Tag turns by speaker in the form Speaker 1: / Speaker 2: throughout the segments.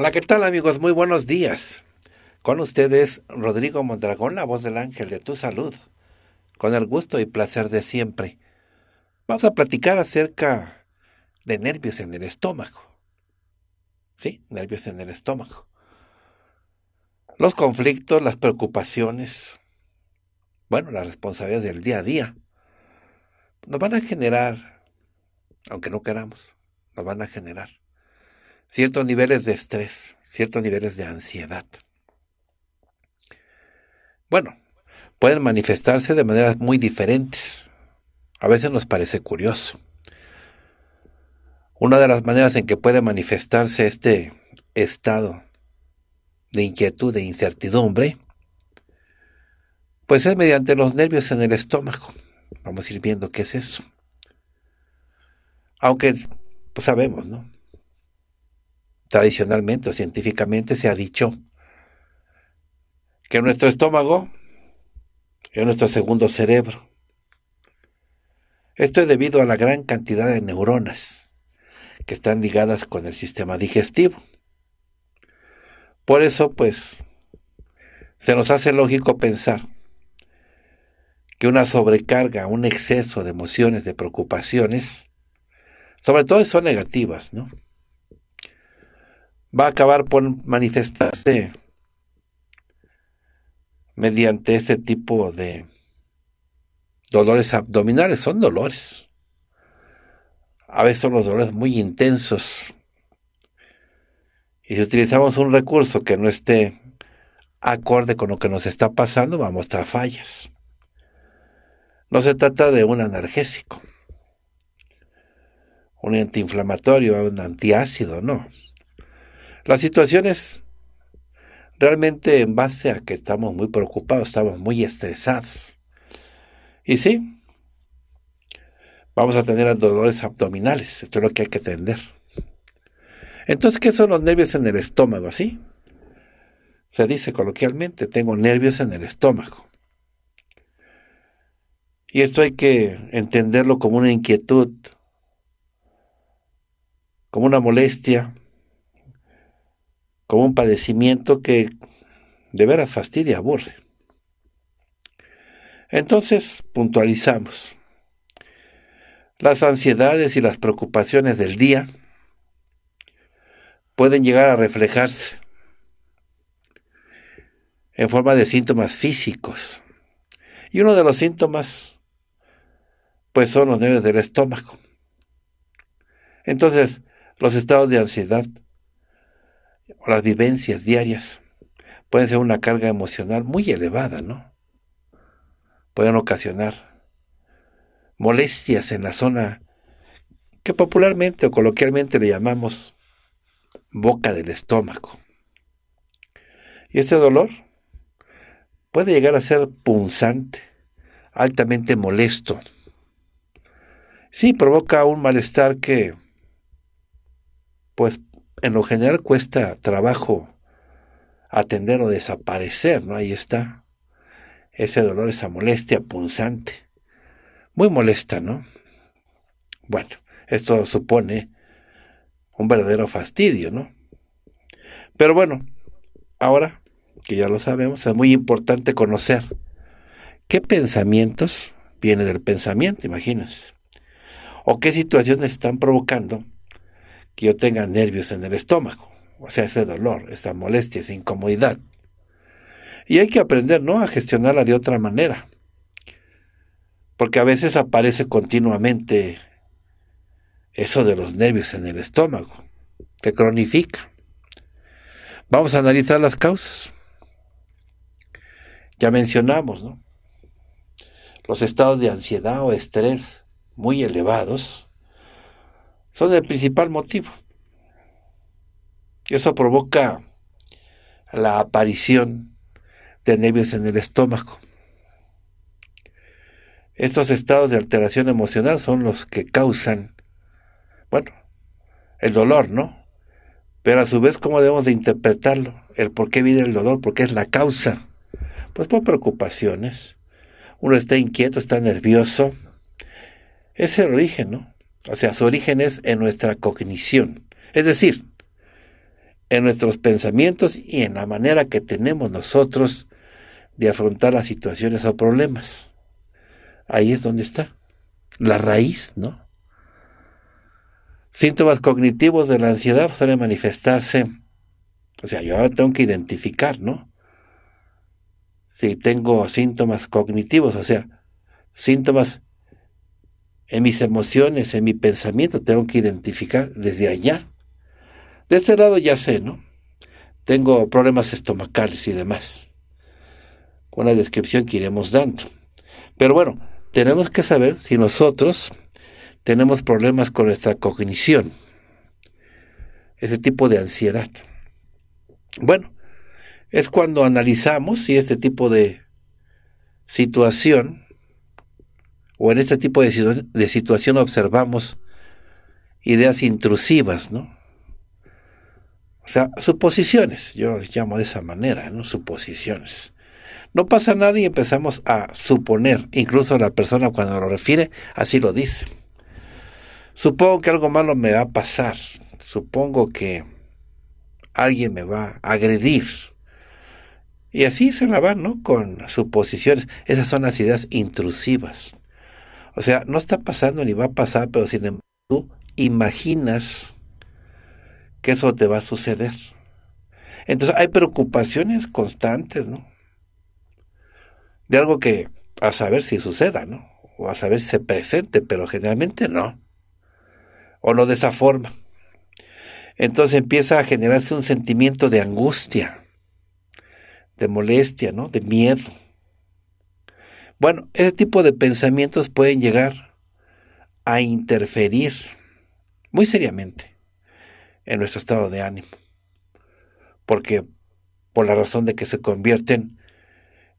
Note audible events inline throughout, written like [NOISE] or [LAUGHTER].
Speaker 1: Hola, ¿qué tal amigos? Muy buenos días. Con ustedes Rodrigo Mondragón, la voz del ángel de tu salud, con el gusto y placer de siempre. Vamos a platicar acerca de nervios en el estómago. Sí, nervios en el estómago. Los conflictos, las preocupaciones, bueno, las responsabilidades del día a día, nos van a generar, aunque no queramos, nos van a generar ciertos niveles de estrés, ciertos niveles de ansiedad. Bueno, pueden manifestarse de maneras muy diferentes. A veces nos parece curioso. Una de las maneras en que puede manifestarse este estado de inquietud, de incertidumbre, pues es mediante los nervios en el estómago. Vamos a ir viendo qué es eso. Aunque pues, sabemos, ¿no? tradicionalmente o científicamente se ha dicho que nuestro estómago es nuestro segundo cerebro. Esto es debido a la gran cantidad de neuronas que están ligadas con el sistema digestivo. Por eso, pues, se nos hace lógico pensar que una sobrecarga, un exceso de emociones, de preocupaciones, sobre todo son negativas, ¿no? va a acabar por manifestarse mediante este tipo de dolores abdominales. Son dolores. A veces son los dolores muy intensos. Y si utilizamos un recurso que no esté acorde con lo que nos está pasando, vamos a estar fallas. No se trata de un analgésico, un antiinflamatorio, un antiácido, no. La situación es realmente en base a que estamos muy preocupados, estamos muy estresados. Y sí, vamos a tener dolores abdominales, esto es lo que hay que entender Entonces, ¿qué son los nervios en el estómago? Así se dice coloquialmente, tengo nervios en el estómago. Y esto hay que entenderlo como una inquietud, como una molestia, como un padecimiento que de veras fastidia, aburre. Entonces puntualizamos. Las ansiedades y las preocupaciones del día pueden llegar a reflejarse en forma de síntomas físicos. Y uno de los síntomas, pues son los nervios del estómago. Entonces, los estados de ansiedad o las vivencias diarias pueden ser una carga emocional muy elevada, ¿no? Pueden ocasionar molestias en la zona que popularmente o coloquialmente le llamamos boca del estómago. Y este dolor puede llegar a ser punzante, altamente molesto. Sí, provoca un malestar que pues en lo general cuesta trabajo atender o desaparecer, ¿no? Ahí está. Ese dolor, esa molestia punzante. Muy molesta, ¿no? Bueno, esto supone un verdadero fastidio, ¿no? Pero bueno, ahora que ya lo sabemos, es muy importante conocer qué pensamientos vienen del pensamiento, imagínense, o qué situaciones están provocando que yo tenga nervios en el estómago, o sea, ese dolor, esa molestia, esa incomodidad. Y hay que aprender, ¿no?, a gestionarla de otra manera, porque a veces aparece continuamente eso de los nervios en el estómago, te cronifica. Vamos a analizar las causas. Ya mencionamos, ¿no? Los estados de ansiedad o estrés muy elevados son el principal motivo. Eso provoca la aparición de nervios en el estómago. Estos estados de alteración emocional son los que causan, bueno, el dolor, ¿no? Pero a su vez, ¿cómo debemos de interpretarlo? El por qué viene el dolor, por qué es la causa. Pues por preocupaciones. Uno está inquieto, está nervioso. Ese es el origen, ¿no? O sea, su origen es en nuestra cognición. Es decir, en nuestros pensamientos y en la manera que tenemos nosotros de afrontar las situaciones o problemas. Ahí es donde está. La raíz, ¿no? Síntomas cognitivos de la ansiedad suelen manifestarse. O sea, yo tengo que identificar, ¿no? Si tengo síntomas cognitivos, o sea, síntomas en mis emociones, en mi pensamiento, tengo que identificar desde allá. De este lado ya sé, ¿no? Tengo problemas estomacales y demás, con la descripción que iremos dando. Pero bueno, tenemos que saber si nosotros tenemos problemas con nuestra cognición, ese tipo de ansiedad. Bueno, es cuando analizamos si este tipo de situación o en este tipo de, situación observamos ideas intrusivas, ¿no? O sea, suposiciones, yo les llamo de esa manera, ¿no? Suposiciones. No pasa nada y empezamos a suponer, incluso la persona cuando lo refiere, así lo dice. Supongo que algo malo me va a pasar, supongo que alguien me va a agredir. Y así se la van, ¿no? Con suposiciones. Esas son las ideas intrusivas. O sea, no está pasando ni va a pasar, pero sin embargo, tú imaginas que eso te va a suceder. Entonces hay preocupaciones constantes, ¿no? De algo que a saber si suceda, ¿no? O a saber si se presente, pero generalmente no. O no de esa forma. Entonces empieza a generarse un sentimiento de angustia, de molestia, ¿no? De miedo. Bueno, ese tipo de pensamientos pueden llegar a interferir muy seriamente en nuestro estado de ánimo, porque por la razón de que se convierten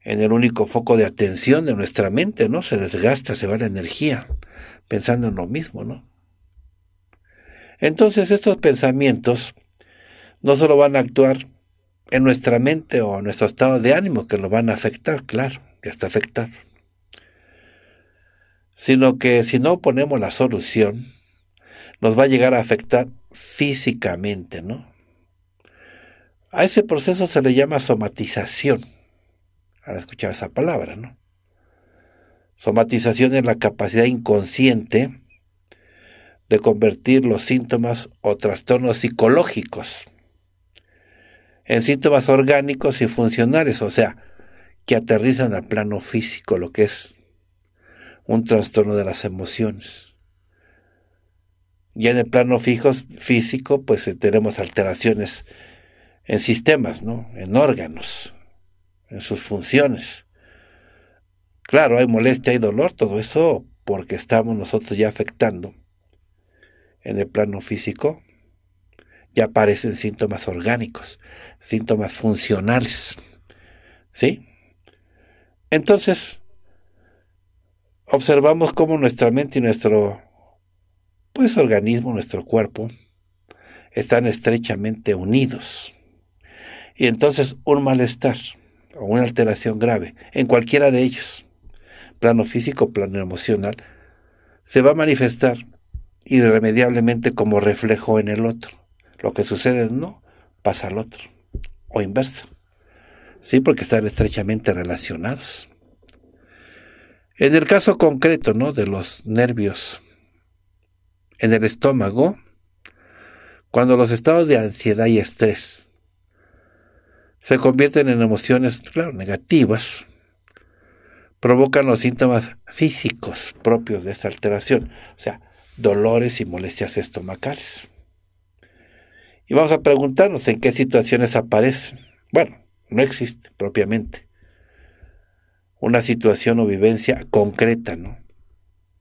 Speaker 1: en el único foco de atención de nuestra mente, ¿no? Se desgasta, se va la energía pensando en lo mismo, ¿no? Entonces estos pensamientos no solo van a actuar en nuestra mente o en nuestro estado de ánimo, que lo van a afectar, claro, ya está afectado sino que si no ponemos la solución, nos va a llegar a afectar físicamente, ¿no? A ese proceso se le llama somatización. Han escuchado esa palabra, ¿no? Somatización es la capacidad inconsciente de convertir los síntomas o trastornos psicológicos en síntomas orgánicos y funcionales, o sea, que aterrizan al plano físico, lo que es un trastorno de las emociones. Ya en el plano físico, pues eh, tenemos alteraciones en sistemas, ¿no? En órganos, en sus funciones. Claro, hay molestia, hay dolor, todo eso porque estamos nosotros ya afectando en el plano físico, ya aparecen síntomas orgánicos, síntomas funcionales. ¿Sí? Entonces, observamos cómo nuestra mente y nuestro pues organismo, nuestro cuerpo, están estrechamente unidos. Y entonces un malestar o una alteración grave en cualquiera de ellos, plano físico, plano emocional, se va a manifestar irremediablemente como reflejo en el otro. Lo que sucede es no, pasa al otro, o inversa. Sí, porque están estrechamente relacionados. En el caso concreto, ¿no? De los nervios en el estómago, cuando los estados de ansiedad y estrés se convierten en emociones, claro, negativas, provocan los síntomas físicos propios de esa alteración, o sea, dolores y molestias estomacales. Y vamos a preguntarnos en qué situaciones aparecen. Bueno, no existe propiamente una situación o vivencia concreta, ¿no?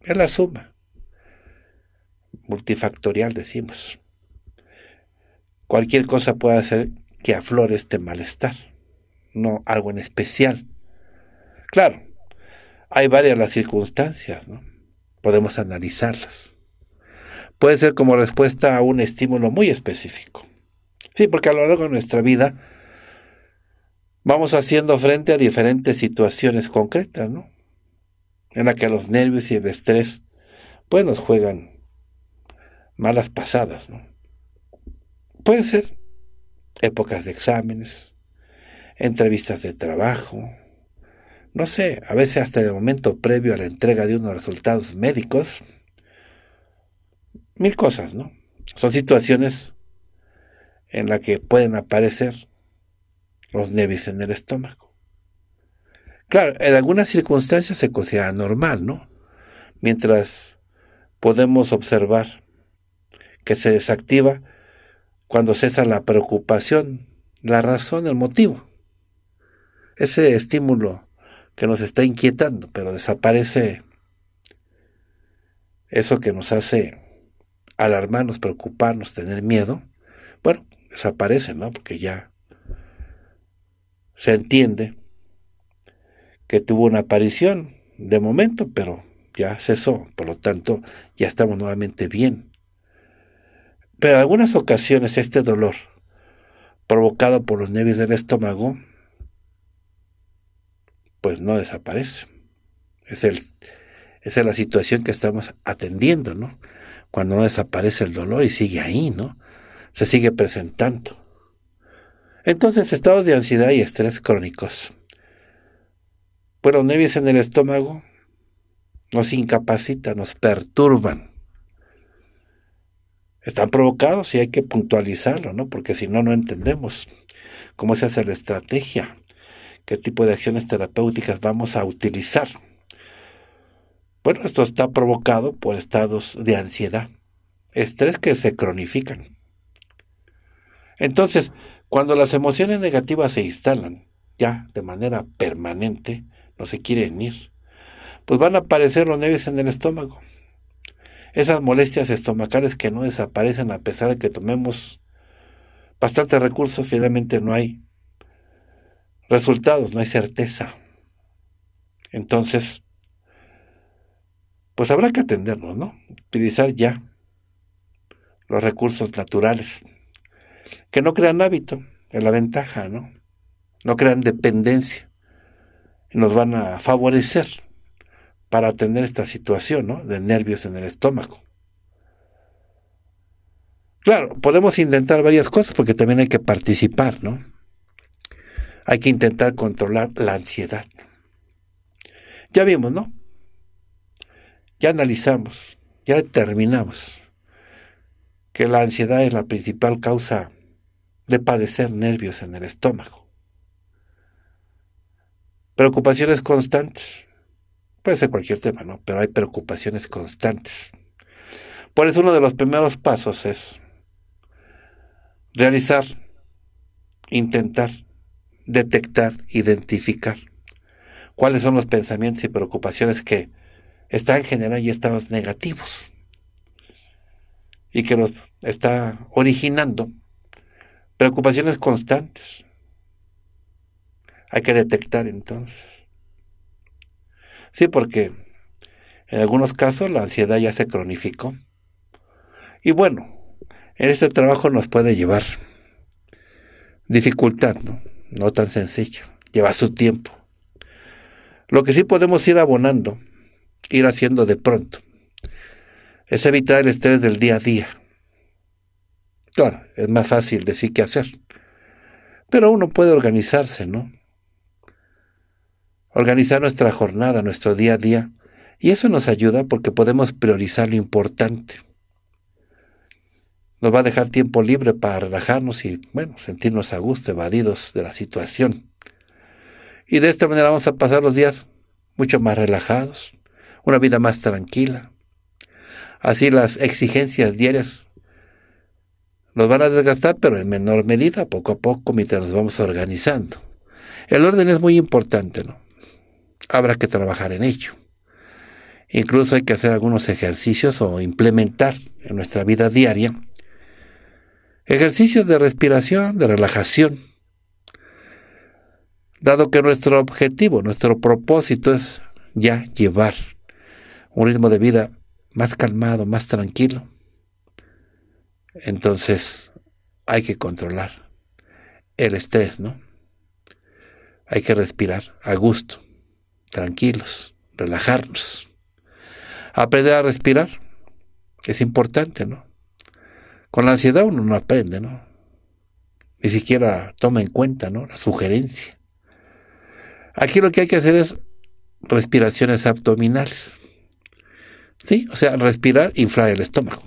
Speaker 1: Es la suma. Multifactorial, decimos. Cualquier cosa puede hacer que aflore este malestar, no algo en especial. Claro, hay varias las circunstancias, ¿no? Podemos analizarlas. Puede ser como respuesta a un estímulo muy específico. Sí, porque a lo largo de nuestra vida vamos haciendo frente a diferentes situaciones concretas, ¿no? En la que los nervios y el estrés, pues nos juegan malas pasadas, ¿no? Pueden ser épocas de exámenes, entrevistas de trabajo, no sé, a veces hasta el momento previo a la entrega de unos resultados médicos, mil cosas, ¿no? Son situaciones en las que pueden aparecer los nervios en el estómago. Claro, en algunas circunstancias se considera normal, ¿no? Mientras podemos observar que se desactiva cuando cesa la preocupación, la razón, el motivo. Ese estímulo que nos está inquietando, pero desaparece eso que nos hace alarmarnos, preocuparnos, tener miedo. Bueno, desaparece, ¿no? Porque ya se entiende que tuvo una aparición de momento, pero ya cesó, por lo tanto ya estamos nuevamente bien. Pero en algunas ocasiones este dolor provocado por los nervios del estómago, pues no desaparece. Es el, esa es la situación que estamos atendiendo, ¿no? Cuando no desaparece el dolor y sigue ahí, ¿no? Se sigue presentando. Entonces, estados de ansiedad y estrés crónicos. Bueno, nevias en el estómago, nos incapacitan, nos perturban. Están provocados y hay que puntualizarlo, ¿no? Porque si no, no entendemos cómo se hace la estrategia, qué tipo de acciones terapéuticas vamos a utilizar. Bueno, esto está provocado por estados de ansiedad, estrés que se cronifican. Entonces, cuando las emociones negativas se instalan ya de manera permanente, no se quieren ir, pues van a aparecer los nervios en el estómago. Esas molestias estomacales que no desaparecen a pesar de que tomemos bastantes recursos, finalmente no hay resultados, no hay certeza. Entonces, pues habrá que atendernos, ¿no? Utilizar ya los recursos naturales que no crean hábito, es la ventaja, ¿no? No crean dependencia. nos van a favorecer para atender esta situación, ¿no? De nervios en el estómago. Claro, podemos intentar varias cosas porque también hay que participar, ¿no? Hay que intentar controlar la ansiedad. Ya vimos, ¿no? Ya analizamos, ya determinamos que la ansiedad es la principal causa de padecer nervios en el estómago. Preocupaciones constantes. Puede ser cualquier tema, ¿no? Pero hay preocupaciones constantes. Por eso uno de los primeros pasos es realizar, intentar, detectar, identificar cuáles son los pensamientos y preocupaciones que están generando estados negativos y que los está originando Preocupaciones constantes. Hay que detectar entonces. Sí, porque en algunos casos la ansiedad ya se cronificó. Y bueno, en este trabajo nos puede llevar dificultad, ¿no? No tan sencillo. Lleva su tiempo. Lo que sí podemos ir abonando, ir haciendo de pronto, es evitar el estrés del día a día Claro, es más fácil decir que hacer. Pero uno puede organizarse, ¿no? Organizar nuestra jornada, nuestro día a día. Y eso nos ayuda porque podemos priorizar lo importante. Nos va a dejar tiempo libre para relajarnos y, bueno, sentirnos a gusto, evadidos de la situación. Y de esta manera vamos a pasar los días mucho más relajados, una vida más tranquila. Así las exigencias diarias nos van a desgastar, pero en menor medida, poco a poco, mientras nos vamos organizando. El orden es muy importante, ¿no? Habrá que trabajar en ello. Incluso hay que hacer algunos ejercicios o implementar en nuestra vida diaria ejercicios de respiración, de relajación. Dado que nuestro objetivo, nuestro propósito es ya llevar un ritmo de vida más calmado, más tranquilo, entonces, hay que controlar el estrés, ¿no? Hay que respirar a gusto, tranquilos, relajarnos. Aprender a respirar es importante, ¿no? Con la ansiedad uno no aprende, ¿no? Ni siquiera toma en cuenta, ¿no? La sugerencia. Aquí lo que hay que hacer es respiraciones abdominales. Sí, o sea, respirar inflar el estómago.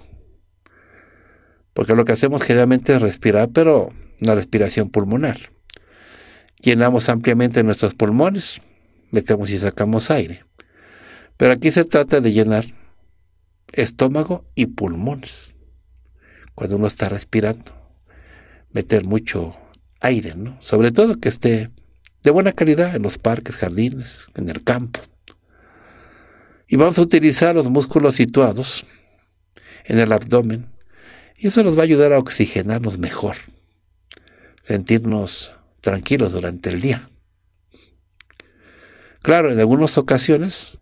Speaker 1: Porque lo que hacemos generalmente es respirar, pero la respiración pulmonar. Llenamos ampliamente nuestros pulmones, metemos y sacamos aire. Pero aquí se trata de llenar estómago y pulmones. Cuando uno está respirando, meter mucho aire, ¿no? Sobre todo que esté de buena calidad en los parques, jardines, en el campo. Y vamos a utilizar los músculos situados en el abdomen, y eso nos va a ayudar a oxigenarnos mejor, sentirnos tranquilos durante el día. Claro, en algunas ocasiones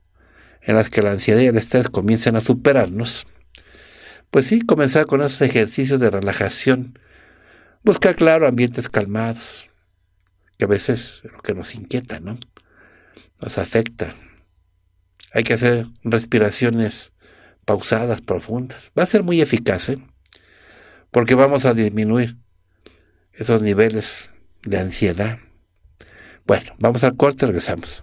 Speaker 1: en las que la ansiedad y el estrés comienzan a superarnos, pues sí, comenzar con esos ejercicios de relajación, buscar, claro, ambientes calmados, que a veces lo que nos inquieta, ¿no? Nos afecta. Hay que hacer respiraciones pausadas, profundas. Va a ser muy eficaz, ¿eh? porque vamos a disminuir esos niveles de ansiedad. Bueno, vamos al corte, regresamos.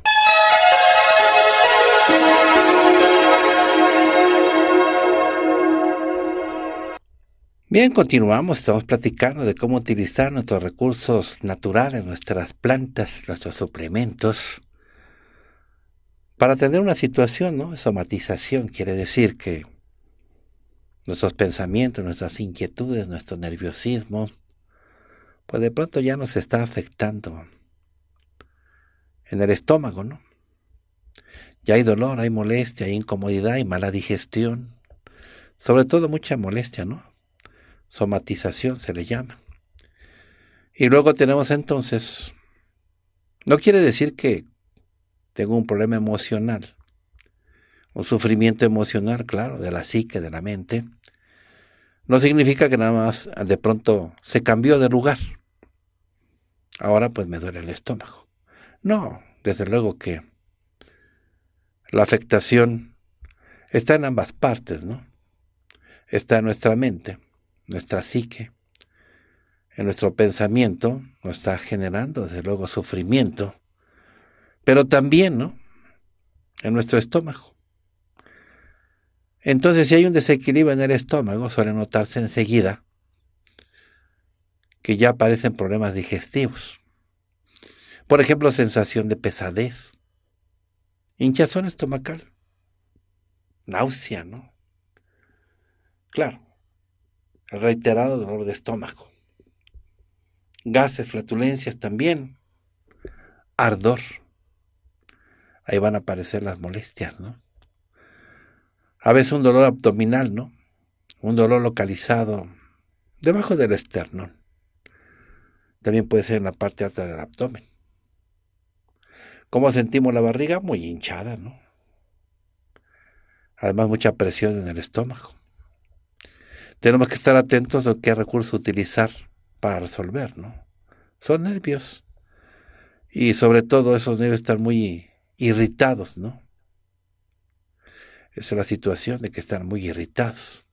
Speaker 1: Bien, continuamos, estamos platicando de cómo utilizar nuestros recursos naturales, nuestras plantas, nuestros suplementos, para tener una situación, ¿no? Somatización quiere decir que nuestros pensamientos, nuestras inquietudes, nuestro nerviosismo, pues de pronto ya nos está afectando en el estómago, ¿no? Ya hay dolor, hay molestia, hay incomodidad, hay mala digestión, sobre todo mucha molestia, ¿no? Somatización se le llama. Y luego tenemos entonces, no quiere decir que tengo un problema emocional, un sufrimiento emocional, claro, de la psique, de la mente, no significa que nada más de pronto se cambió de lugar. Ahora pues me duele el estómago. No, desde luego que la afectación está en ambas partes, ¿no? Está en nuestra mente, nuestra psique, en nuestro pensamiento, nos está generando desde luego sufrimiento, pero también, ¿no? En nuestro estómago. Entonces, si hay un desequilibrio en el estómago, suele notarse enseguida que ya aparecen problemas digestivos. Por ejemplo, sensación de pesadez, hinchazón estomacal, náusea, ¿no? Claro, reiterado dolor de estómago, gases, flatulencias también, ardor. Ahí van a aparecer las molestias, ¿no? a veces un dolor abdominal, ¿no? Un dolor localizado debajo del esternón. También puede ser en la parte alta del abdomen. ¿Cómo sentimos la barriga? Muy hinchada, ¿no? Además, mucha presión en el estómago. Tenemos que estar atentos a qué recurso utilizar para resolver, ¿no? Son nervios. Y sobre todo esos nervios están muy irritados, ¿no? Esa es la situación de que están muy irritados.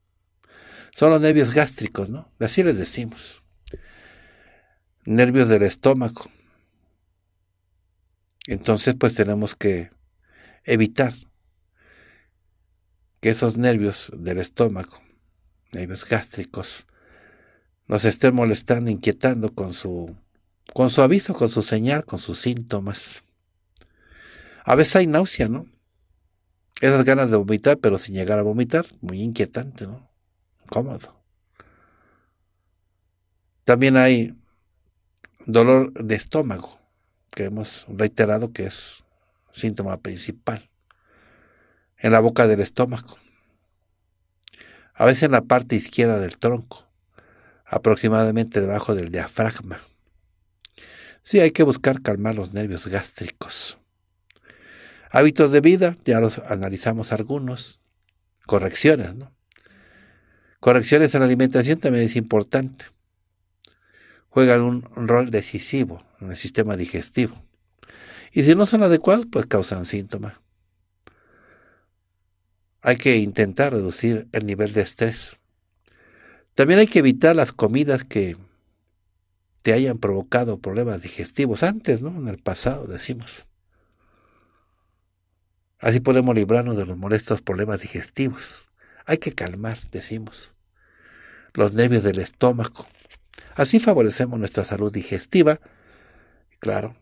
Speaker 1: Son los nervios gástricos, ¿no? Así les decimos. Nervios del estómago. Entonces, pues tenemos que evitar que esos nervios del estómago, nervios gástricos, nos estén molestando, inquietando con su, con su aviso, con su señal, con sus síntomas. A veces hay náusea, ¿no? Esas ganas de vomitar, pero sin llegar a vomitar, muy inquietante, ¿no? Cómodo. También hay dolor de estómago, que hemos reiterado que es síntoma principal, en la boca del estómago, a veces en la parte izquierda del tronco, aproximadamente debajo del diafragma. Sí, hay que buscar calmar los nervios gástricos. Hábitos de vida, ya los analizamos algunos. Correcciones, ¿no? Correcciones en la alimentación también es importante. Juegan un rol decisivo en el sistema digestivo. Y si no son adecuados, pues causan síntomas. Hay que intentar reducir el nivel de estrés. También hay que evitar las comidas que te hayan provocado problemas digestivos antes, ¿no? En el pasado, decimos. Así podemos librarnos de los molestos problemas digestivos. Hay que calmar, decimos, los nervios del estómago. Así favorecemos nuestra salud digestiva. claro,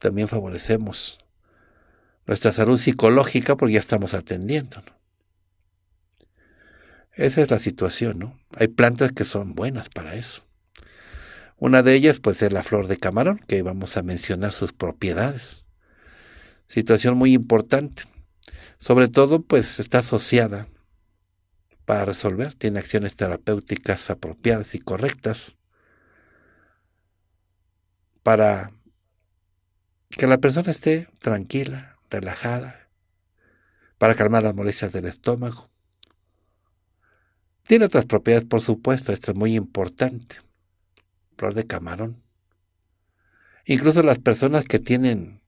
Speaker 1: también favorecemos nuestra salud psicológica porque ya estamos atendiendo. Esa es la situación, ¿no? Hay plantas que son buenas para eso. Una de ellas, puede ser la flor de camarón, que vamos a mencionar sus propiedades situación muy importante. Sobre todo, pues está asociada para resolver, tiene acciones terapéuticas apropiadas y correctas para que la persona esté tranquila, relajada, para calmar las molestias del estómago. Tiene otras propiedades, por supuesto, esto es muy importante. Flor de camarón. Incluso las personas que tienen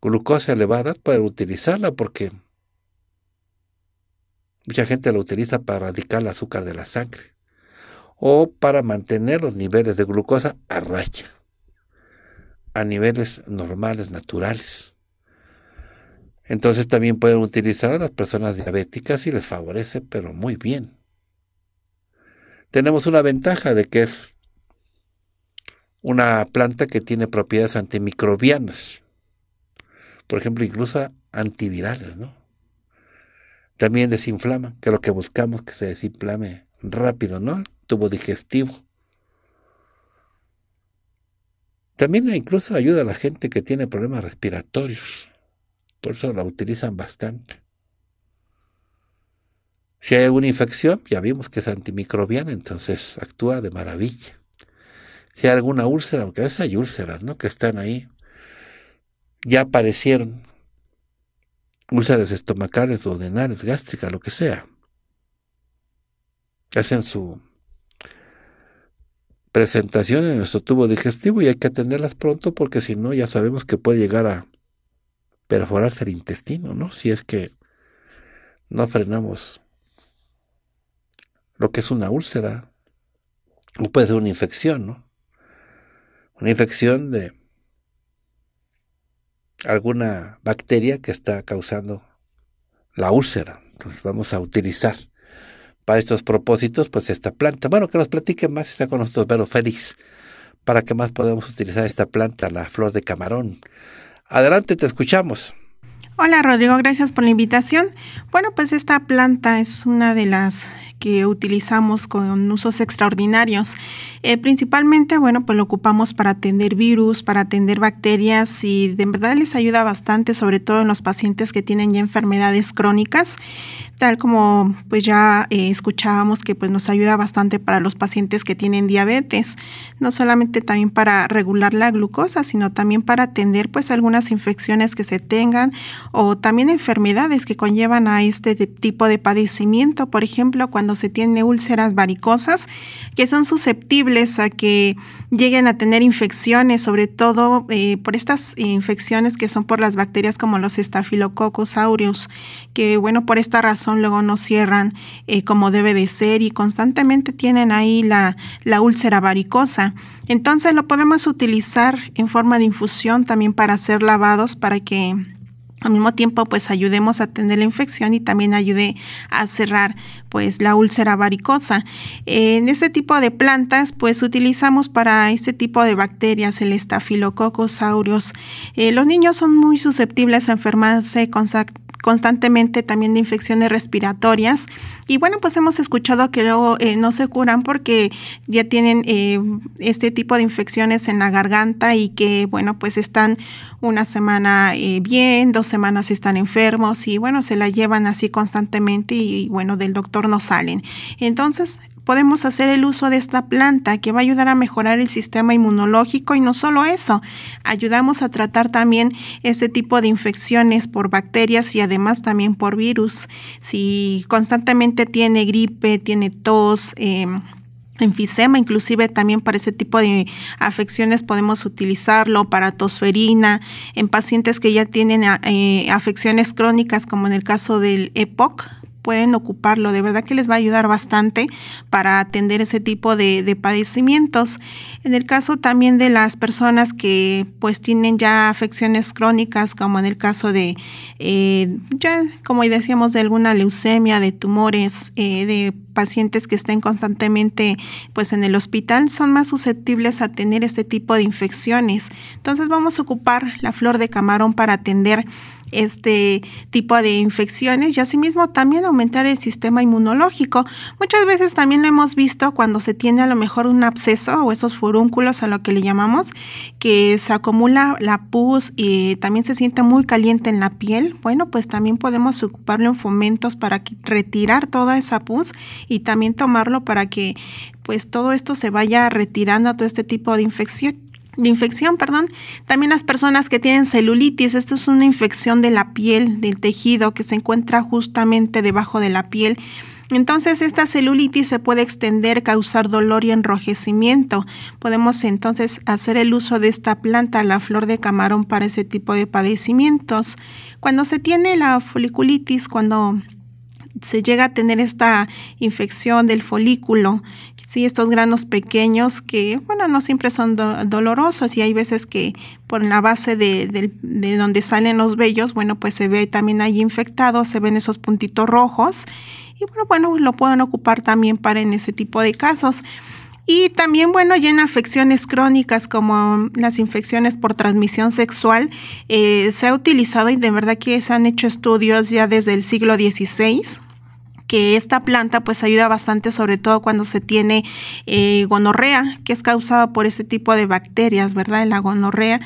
Speaker 1: glucosa elevada para utilizarla porque mucha gente la utiliza para erradicar el azúcar de la sangre o para mantener los niveles de glucosa a raya, a niveles normales, naturales. Entonces también pueden utilizar a las personas diabéticas y les favorece, pero muy bien. Tenemos una ventaja de que es una planta que tiene propiedades antimicrobianas por ejemplo, incluso antivirales, ¿no? También desinflama. que es lo que buscamos que se desinflame rápido, ¿no? El tubo digestivo. También incluso ayuda a la gente que tiene problemas respiratorios. Por eso la utilizan bastante. Si hay alguna infección, ya vimos que es antimicrobiana, entonces actúa de maravilla. Si hay alguna úlcera, aunque a veces hay úlceras, ¿no? Que están ahí ya aparecieron úlceras estomacales, denares, gástricas, lo que sea. Hacen su presentación en nuestro tubo digestivo y hay que atenderlas pronto porque si no ya sabemos que puede llegar a perforarse el intestino, ¿no? Si es que no frenamos lo que es una úlcera o puede ser una infección, ¿no? Una infección de alguna bacteria que está causando la úlcera. Entonces vamos a utilizar para estos propósitos pues esta planta. Bueno, que nos platique más está con nosotros Vero Félix. ¿Para que más podemos utilizar esta planta, la flor de camarón? Adelante, te escuchamos.
Speaker 2: Hola Rodrigo, gracias por la invitación. Bueno, pues esta planta es una de las que utilizamos con usos extraordinarios. Eh, principalmente, bueno, pues lo ocupamos para atender virus, para atender bacterias y de verdad les ayuda bastante, sobre todo en los pacientes que tienen ya enfermedades crónicas, tal como pues ya eh, escuchábamos que pues nos ayuda bastante para los pacientes que tienen diabetes, no solamente también para regular la glucosa, sino también para atender pues algunas infecciones que se tengan o también enfermedades que conllevan a este tipo de padecimiento, por ejemplo, cuando cuando se tiene úlceras varicosas, que son susceptibles a que lleguen a tener infecciones, sobre todo eh, por estas infecciones que son por las bacterias como los Staphylococcus aureus, que bueno, por esta razón luego no cierran eh, como debe de ser y constantemente tienen ahí la, la úlcera varicosa. Entonces lo podemos utilizar en forma de infusión también para hacer lavados para que al mismo tiempo pues ayudemos a atender la infección y también ayude a cerrar pues la úlcera varicosa. En este tipo de plantas pues utilizamos para este tipo de bacterias el estafilococos aureus. Eh, los niños son muy susceptibles a enfermarse con constantemente también de infecciones respiratorias. Y bueno, pues hemos escuchado que luego eh, no se curan porque ya tienen eh, este tipo de infecciones en la garganta y que bueno, pues están una semana eh, bien, dos semanas están enfermos y bueno, se la llevan así constantemente y bueno, del doctor no salen. Entonces, podemos hacer el uso de esta planta que va a ayudar a mejorar el sistema inmunológico y no solo eso, ayudamos a tratar también este tipo de infecciones por bacterias y además también por virus. Si constantemente tiene gripe, tiene tos, em, enfisema, inclusive también para ese tipo de afecciones podemos utilizarlo, para tosferina, en pacientes que ya tienen eh, afecciones crónicas como en el caso del EPOC, pueden ocuparlo. De verdad que les va a ayudar bastante para atender ese tipo de, de, padecimientos. En el caso también de las personas que pues tienen ya afecciones crónicas, como en el caso de, eh, ya como decíamos, de alguna leucemia, de tumores, eh, de pacientes que estén constantemente pues en el hospital, son más susceptibles a tener este tipo de infecciones. Entonces vamos a ocupar la flor de camarón para atender este tipo de infecciones y asimismo también aumentar el sistema inmunológico. Muchas veces también lo hemos visto cuando se tiene a lo mejor un absceso o esos furúnculos a lo que le llamamos, que se acumula la pus y también se siente muy caliente en la piel. Bueno, pues también podemos ocuparlo en fomentos para retirar toda esa pus y también tomarlo para que pues todo esto se vaya retirando a todo este tipo de infección de infección, perdón. También las personas que tienen celulitis, esto es una infección de la piel, del tejido que se encuentra justamente debajo de la piel. Entonces esta celulitis se puede extender, causar dolor y enrojecimiento. Podemos entonces hacer el uso de esta planta, la flor de camarón, para ese tipo de padecimientos. Cuando se tiene la foliculitis, cuando se llega a tener esta infección del folículo sí, estos granos pequeños que, bueno, no siempre son dolorosos y hay veces que por la base de, donde salen los vellos, bueno, pues se ve también ahí infectado, se ven esos puntitos rojos y bueno, bueno, lo pueden ocupar también para en ese tipo de casos. Y también, bueno, ya en afecciones crónicas como las infecciones por transmisión sexual, eh, se ha utilizado y de verdad que se han hecho estudios ya desde el siglo XVI que esta planta pues ayuda bastante, sobre todo cuando se tiene eh, gonorrea, que es causada por este tipo de bacterias, ¿verdad? En la gonorrea.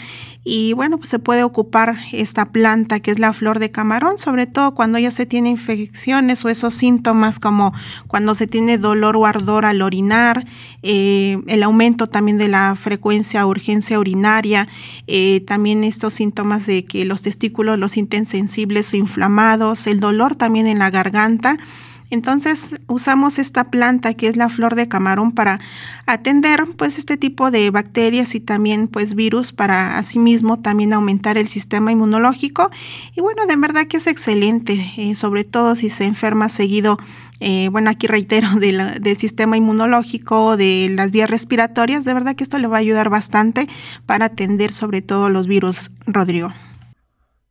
Speaker 2: Y bueno, pues se puede ocupar esta planta que es la flor de camarón, sobre todo cuando ya se tiene infecciones o esos síntomas como cuando se tiene dolor o ardor al orinar, eh, el aumento también de la frecuencia, urgencia urinaria, eh, también estos síntomas de que los testículos los sienten sensibles o inflamados, el dolor también en la garganta. Entonces usamos esta planta que es la flor de camarón para atender pues este tipo de bacterias y también pues virus para asimismo también aumentar el sistema inmunológico. Y bueno, de verdad que es excelente, eh, sobre todo si se enferma seguido eh, bueno, aquí reitero, del sistema inmunológico, de las vías respiratorias, de verdad que esto le va a ayudar bastante para atender sobre todo los virus, Rodrigo.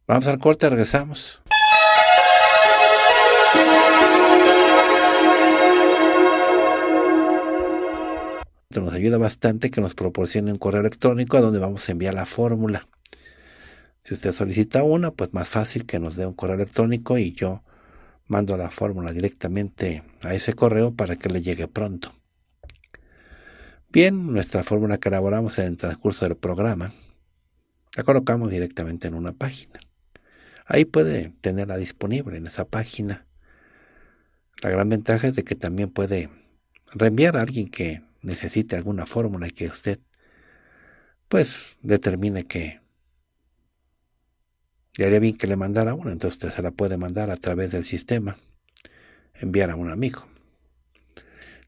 Speaker 1: Vamos al corte, regresamos. nos ayuda bastante que nos proporcione un correo electrónico a donde vamos a enviar la fórmula. Si usted solicita una, pues más fácil que nos dé un correo electrónico y yo mando la fórmula directamente a ese correo para que le llegue pronto. Bien, nuestra fórmula que elaboramos en el transcurso del programa la colocamos directamente en una página. Ahí puede tenerla disponible en esa página. La gran ventaja es de que también puede reenviar a alguien que necesite alguna fórmula y que usted pues determine que le haría bien que le mandara una, entonces usted se la puede mandar a través del sistema, enviar a un amigo.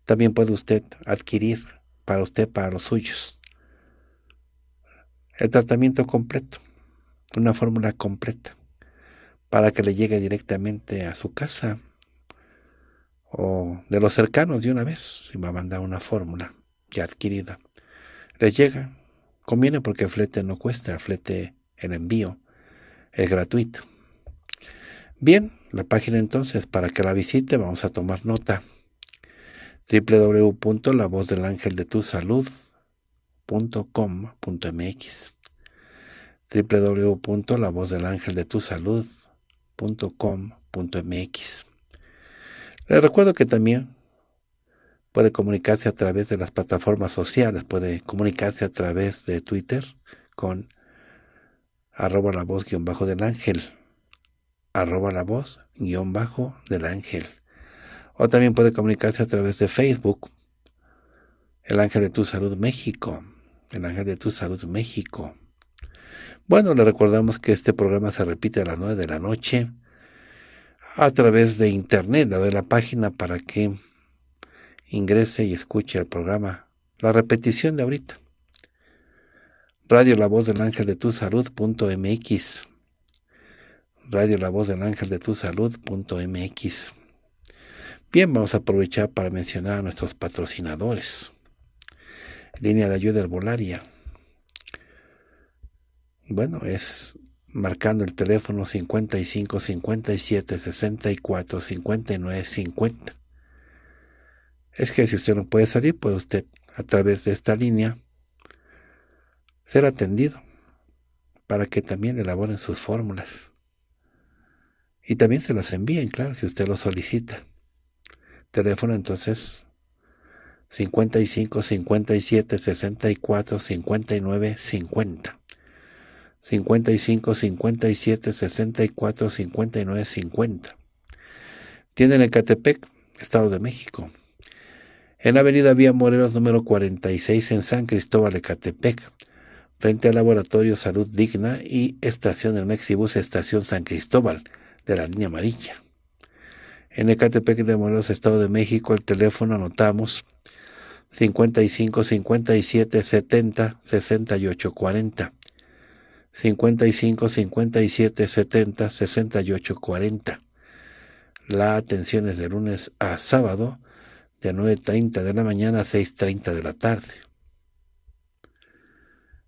Speaker 1: También puede usted adquirir para usted, para los suyos, el tratamiento completo, una fórmula completa, para que le llegue directamente a su casa o de los cercanos de una vez, si va a mandar una fórmula ya adquirida. Le llega, conviene porque flete no cuesta, flete, el envío, es gratuito. Bien, la página entonces, para que la visite vamos a tomar nota. www.lavozdelangeldetusalud.com.mx www.lavozdelangeldetusalud.com.mx le recuerdo que también puede comunicarse a través de las plataformas sociales, puede comunicarse a través de Twitter con arroba la voz guión bajo del ángel, arroba la voz guión bajo del ángel. O también puede comunicarse a través de Facebook, el ángel de tu salud México, el ángel de tu salud México. Bueno, le recordamos que este programa se repite a las 9 de la noche a través de internet, la de la página para que ingrese y escuche el programa. La repetición de ahorita. Radio La Voz del Ángel de Tu Salud MX. Radio La Voz del Ángel de Tu Salud MX. Bien, vamos a aprovechar para mencionar a nuestros patrocinadores. Línea de ayuda herbolaria. Bueno, es marcando el teléfono 55 57 64 59 50. Es que si usted no puede salir, puede usted a través de esta línea ser atendido para que también elaboren sus fórmulas. Y también se las envíen, claro, si usted lo solicita. Teléfono entonces 55 57 64 59 50. 55, 57, 64, 59, 50. Tienen Ecatepec, Estado de México. En la avenida Vía Morelos número 46 en San Cristóbal, Ecatepec, frente al Laboratorio Salud Digna y Estación del Mexibus, Estación San Cristóbal, de la línea amarilla. En Ecatepec de Morelos, Estado de México, el teléfono anotamos 55 57 70 68 40. 55 57 70 68 40. La atención es de lunes a sábado, de 9.30 de la mañana a 6.30 de la tarde.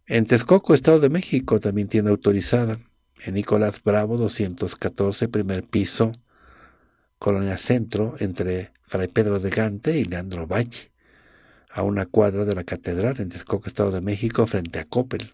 Speaker 1: En Texcoco, Estado de México, también tiene autorizada. En Nicolás Bravo, 214, primer piso, Colonia Centro, entre Fray Pedro de Gante y Leandro Valle, a una cuadra de la Catedral, en Texcoco, Estado de México, frente a Coppel.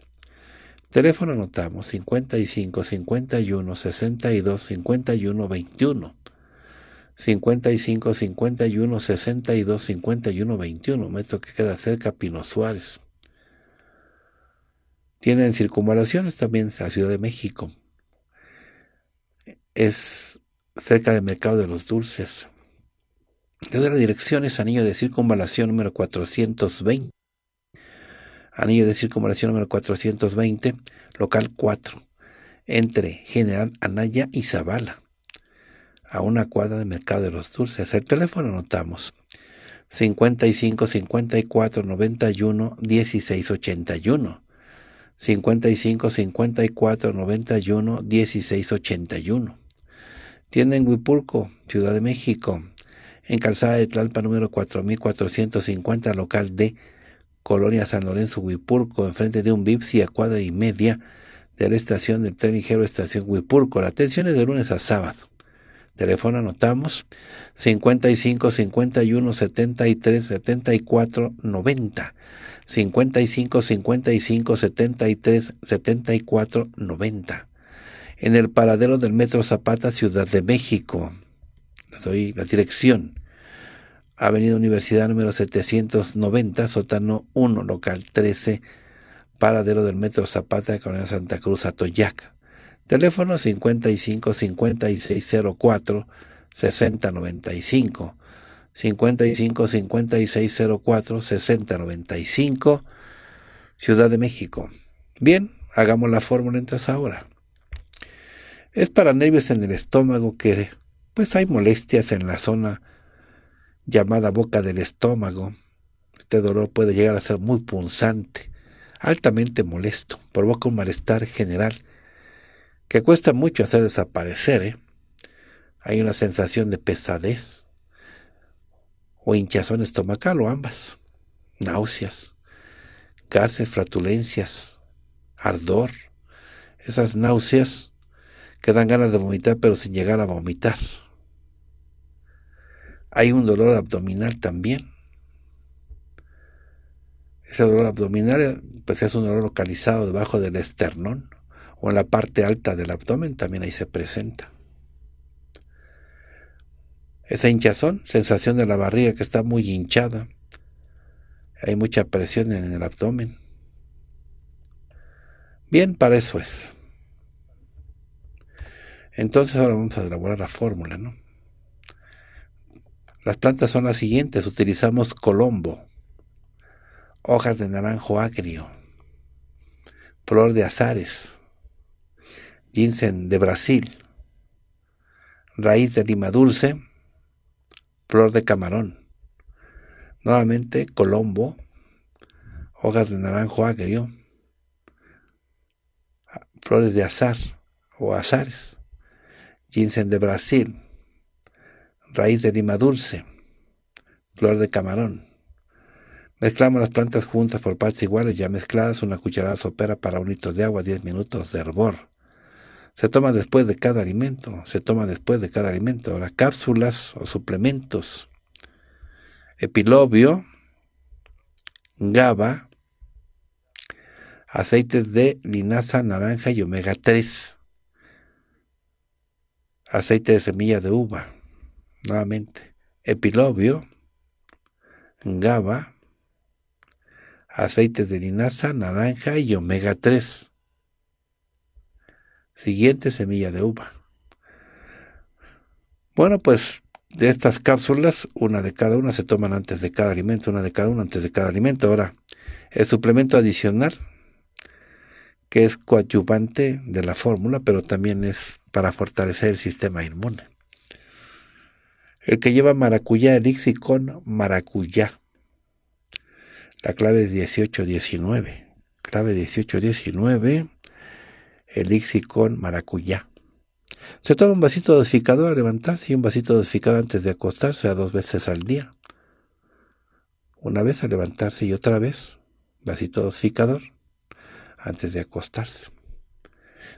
Speaker 1: Teléfono anotamos 55 51 62 51 21. 55 51 62 51 21, metro que queda cerca Pino Suárez. Tienen circunvalaciones también la Ciudad de México. Es cerca del Mercado de los Dulces. De la dirección es anillo de circunvalación número 420 anillo de circunvalación número 420, local 4, entre General Anaya y Zavala, a una cuadra del Mercado de los Dulces. El teléfono anotamos 55 54 91 16 81. 55 54 91 16 81. Tienda en Huipulco, Ciudad de México, en Calzada de Tlalpa número 4450, local de Colonia San Lorenzo Huipurco, enfrente de un bipsi a cuadra y media de la estación del tren ligero Estación Huipurco. La atención es de lunes a sábado. Teléfono anotamos 55 51 73 74 90. 55 55 73 74 90. En el paradero del Metro Zapata, Ciudad de México. Les doy la dirección Avenida Universidad número 790, sótano 1, local 13, paradero del Metro Zapata de Colonia Santa Cruz, Atoyac. Teléfono 55 5604 6095. 55 5604 6095, Ciudad de México. Bien, hagamos la fórmula entonces ahora. Es para nervios en el estómago que pues hay molestias en la zona llamada boca del estómago. Este dolor puede llegar a ser muy punzante, altamente molesto, provoca un malestar general que cuesta mucho hacer desaparecer. ¿eh? Hay una sensación de pesadez o hinchazón estomacal o ambas, náuseas, gases, flatulencias, ardor. Esas náuseas que dan ganas de vomitar pero sin llegar a vomitar hay un dolor abdominal también. Ese dolor abdominal eh, pues es un dolor localizado debajo del esternón o en la parte alta del abdomen, también ahí se presenta. Esa hinchazón, sensación de la barriga que está muy hinchada. Hay mucha presión en el abdomen. Bien, para eso es. Entonces ahora vamos a elaborar la fórmula, ¿no? Las plantas son las siguientes. Utilizamos colombo, hojas de naranjo agrio, flor de azares, ginseng de Brasil, raíz de lima dulce, flor de camarón. Nuevamente colombo, hojas de naranjo agrio, flores de azar o azares, ginseng de Brasil, raíz de lima dulce, flor de camarón. Mezclamos las plantas juntas por partes iguales, ya mezcladas, una cucharada sopera para un litro de agua, 10 minutos de hervor. Se toma después de cada alimento, se toma después de cada alimento. Ahora, cápsulas o suplementos. Epilobio, GABA, aceites de linaza, naranja y omega 3. Aceite de semilla de uva nuevamente, epilobio, GABA, aceite de linaza, naranja y omega 3. Siguiente semilla de uva. Bueno, pues de estas cápsulas, una de cada una se toman antes de cada alimento, una de cada una antes de cada alimento. Ahora, el suplemento adicional, que es coadyuvante de la fórmula, pero también es para fortalecer el sistema inmune. El que lleva maracuyá elixir con maracuyá. La clave es 1819. Clave 1819. Elixir con maracuyá. Se toma un vasito dosificador al levantarse y un vasito dosificador antes de acostarse a dos veces al día. Una vez al levantarse y otra vez vasito dosificador antes de acostarse.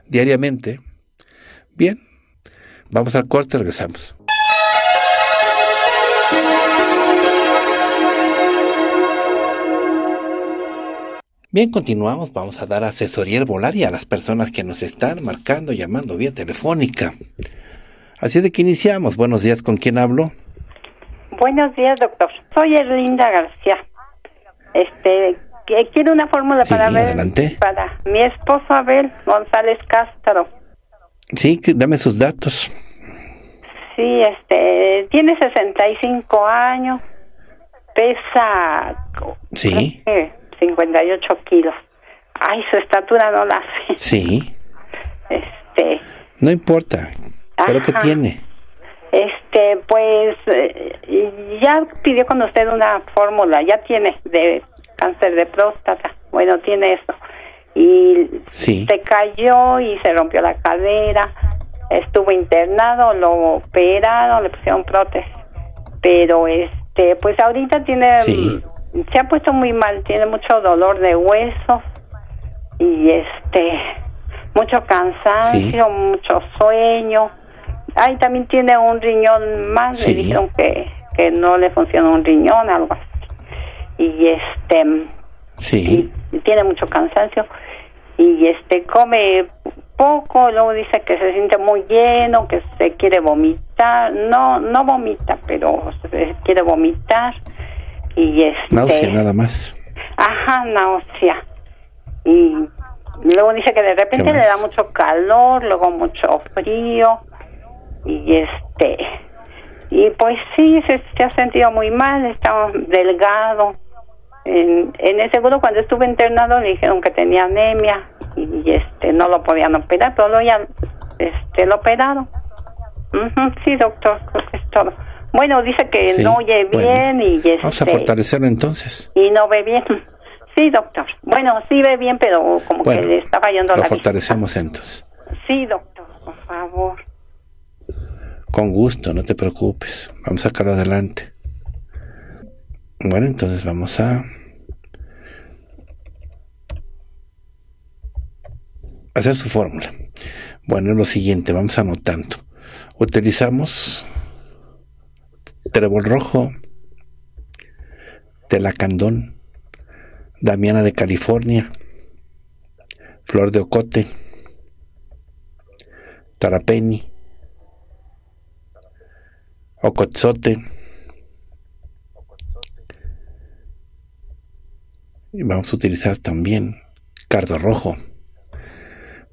Speaker 1: Diariamente. Bien, vamos al corte, regresamos. Bien, continuamos. Vamos a dar asesoría herbolaria a las personas que nos están marcando, llamando vía telefónica. Así es de que iniciamos. Buenos días, ¿con quién hablo?
Speaker 3: Buenos días, doctor. Soy Erlinda García. Este, quiero una fórmula para adelante. para mi esposo Abel González Castro.
Speaker 1: Sí, dame sus datos.
Speaker 3: Sí, este, tiene 65 años, pesa... Sí. 58 kilos. Ay, su estatura no la
Speaker 1: sé. Sí.
Speaker 3: Este.
Speaker 1: No importa.
Speaker 3: Pero que tiene. Este, pues eh, ya pidió con usted una fórmula, ya tiene de cáncer de próstata. Bueno, tiene eso. Y se cayó y se rompió la cadera. Estuvo internado, lo operaron, le pusieron prótesis. Pero este, pues ahorita tiene se ha puesto muy mal, tiene mucho dolor de hueso, y este mucho cansancio, mucho sueño. ay también tiene un riñón más, le dijeron que, que no le funciona un riñón, algo así. Y este sí. tiene mucho cansancio y este come poco, luego dice que se siente muy lleno, que se quiere vomitar, no no vomita, pero se quiere vomitar y este, náusea
Speaker 1: nada más.
Speaker 3: Ajá, náusea. Y luego dice que de repente le da mucho calor, luego mucho frío.
Speaker 4: Y este
Speaker 3: y pues sí, se, ha sentido muy mal, está delgado. En, en el seguro cuando estuve internado le dijeron que tenía anemia y este no lo podían operar, todo ya este, lo operaron. sí, doctor, creo es todo. Bueno, dice que no oye bien y... Este, vamos a
Speaker 1: fortalecerlo entonces.
Speaker 3: Y no ve bien. [LAUGHS] Sí, doctor. Bueno, sí ve bien, pero como que le está fallando lo
Speaker 1: fortalecemos entonces.
Speaker 3: Sí, doctor, por favor.
Speaker 1: Con gusto, no te preocupes. Vamos a sacarlo adelante. Bueno, entonces vamos a... Hacer su fórmula. Bueno, es lo siguiente, vamos anotando. Utilizamos Trébol Rojo, candón, Damiana de California, Flor de Ocote, Tarapeni, Ocotzote, y vamos a utilizar también cardo rojo.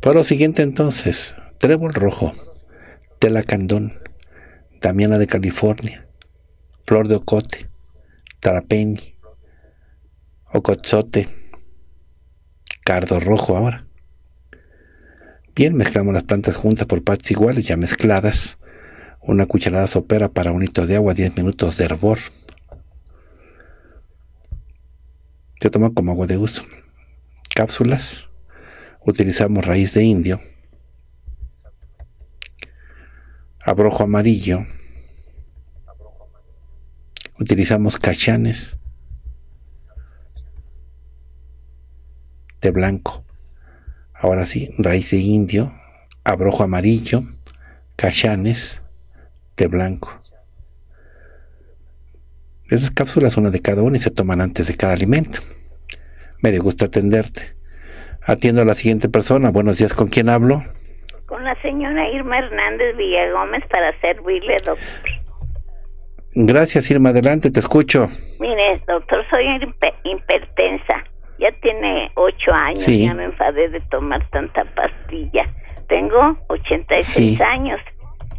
Speaker 1: Para lo siguiente entonces, trébol rojo, candón, Damiana de California, flor de ocote, tarapeni, ocochote, cardo rojo ahora. Bien, mezclamos las plantas juntas por partes iguales, ya mezcladas. Una cucharada sopera para un litro de agua, 10 minutos de hervor. Se toma como agua de uso. Cápsulas. Utilizamos raíz de indio. Abrojo amarillo, utilizamos cachanes de blanco. Ahora sí, raíz de indio, abrojo amarillo, cachanes de blanco. Esas cápsulas, una de cada una y se toman antes de cada alimento. Me dio gusto atenderte. Atiendo a la siguiente persona. Buenos días, ¿con quién hablo?
Speaker 4: Con la señora Irma Hernández Villagómez para servirle, doctor.
Speaker 1: Gracias, Irma. Adelante, te escucho.
Speaker 4: Mire, doctor, soy hipertensa. Ya tiene ocho años. Ya me enfadé de tomar tanta pastilla. Tengo 86 años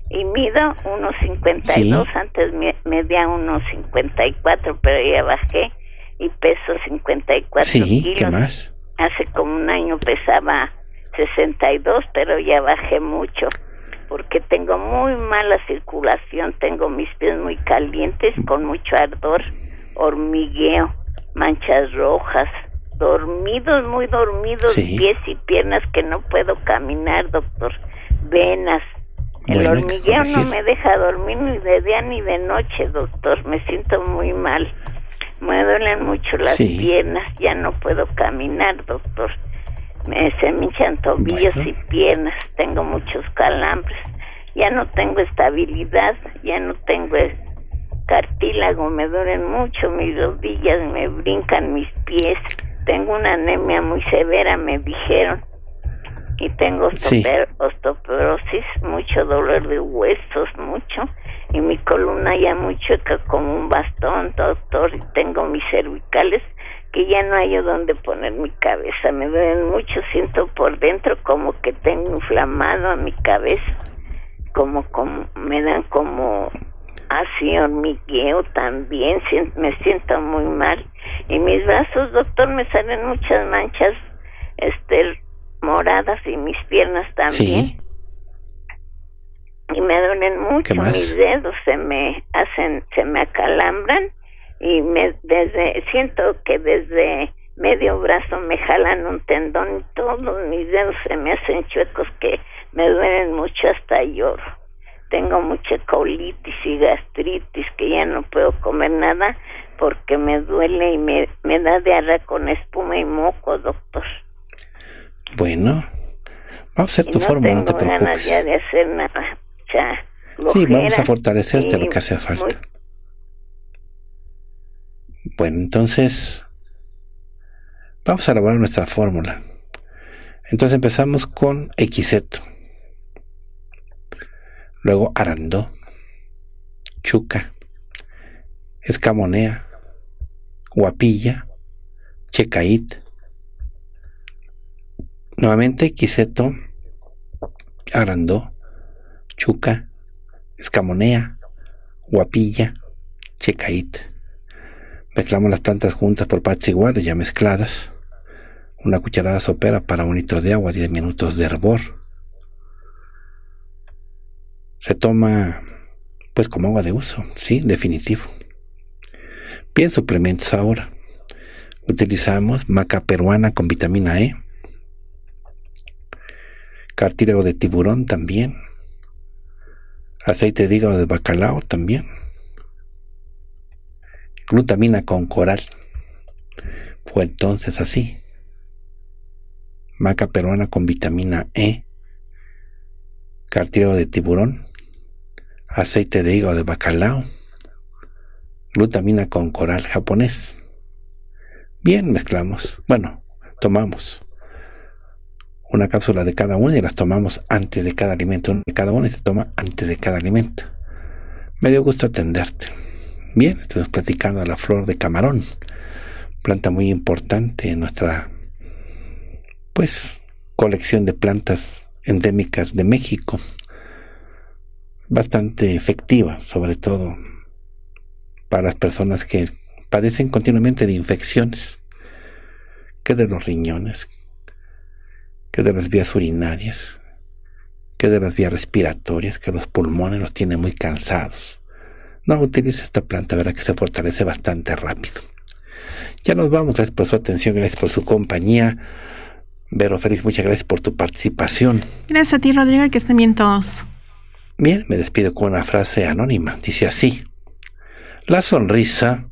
Speaker 4: y mido unos 52. Antes me, medía unos 54, pero ya bajé y peso 54 sí, kilos. más? Hace como un año pesaba 62, pero ya bajé mucho porque tengo muy mala circulación, tengo mis pies muy calientes, con mucho ardor, hormigueo, manchas rojas, dormidos, muy dormidos, pies y piernas que no puedo caminar, doctor, venas. El hormigueo no me deja dormir ni de día ni de noche, doctor, me siento muy mal.
Speaker 1: Me duelen mucho las piernas, ya
Speaker 4: no puedo caminar, doctor me se me hinchan tobillos y piernas, tengo muchos calambres, ya no tengo estabilidad, ya no tengo cartílago, me duelen mucho mis rodillas, me brincan mis pies, tengo una anemia muy severa, me dijeron, y tengo osteoporosis, mucho dolor de huesos, mucho, y mi columna ya muy chueca como un bastón, doctor, y tengo mis cervicales que ya no hay dónde poner mi cabeza, me duelen mucho, siento por dentro como que tengo inflamado a mi cabeza, como, como me dan como así hormigueo también, me siento muy mal y mis brazos, doctor, me salen muchas manchas este moradas y mis piernas
Speaker 3: también.
Speaker 4: Y me duelen mucho mis dedos, se me hacen, se me acalambran y me, desde siento que desde medio brazo me jalan un tendón y todos mis dedos se me hacen chuecos que me duelen mucho hasta lloro. Tengo mucha colitis y gastritis que ya no puedo comer nada porque me duele y me, me da diarrea con espuma y moco, doctor.
Speaker 1: Bueno, vamos a hacer tu forma, no te preocupes. Ganas ya
Speaker 4: de hacer nada.
Speaker 1: sí, vamos a fortalecerte lo que hace falta. Bueno, entonces vamos a elaborar nuestra fórmula. Entonces empezamos con XZ, luego Arandó, Chuca, Escamonea, Guapilla, Checait. Nuevamente XZ, Arandó, Chuca, Escamonea, Guapilla, Checait. Mezclamos las plantas juntas por partes iguales, ya mezcladas. Una cucharada sopera para un litro de agua, 10 minutos de hervor. Se toma pues como agua de uso, sí, definitivo. Bien, suplementos ahora. Utilizamos maca peruana con vitamina E. Cartílago de tiburón también. Aceite de hígado de bacalao también glutamina con coral. Fue entonces así. Maca peruana con vitamina E, cartílago de tiburón, aceite de higo de bacalao, glutamina con coral japonés. Bien, mezclamos. Bueno, tomamos una cápsula de cada una y las tomamos antes de cada alimento. cada una se toma antes de cada alimento. Me dio gusto atenderte. Bien, estamos platicando de la flor de camarón, planta muy importante en nuestra, pues, colección de plantas endémicas de México. Bastante efectiva, sobre todo para las personas que padecen continuamente de infecciones, que de los riñones, que de las vías urinarias, que de las vías respiratorias, que los pulmones los tienen muy cansados. No utilice esta planta, verá que se fortalece bastante rápido. Ya nos vamos, gracias por su atención, gracias por su compañía. Vero Feliz, muchas gracias por tu participación.
Speaker 2: Gracias a ti, Rodrigo, que estén bien todos.
Speaker 1: Bien, me despido con una frase anónima. Dice así, la sonrisa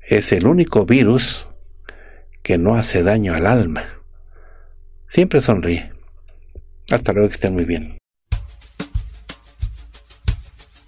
Speaker 1: es el único virus que no hace daño al alma. Siempre sonríe. Hasta luego, que estén muy bien.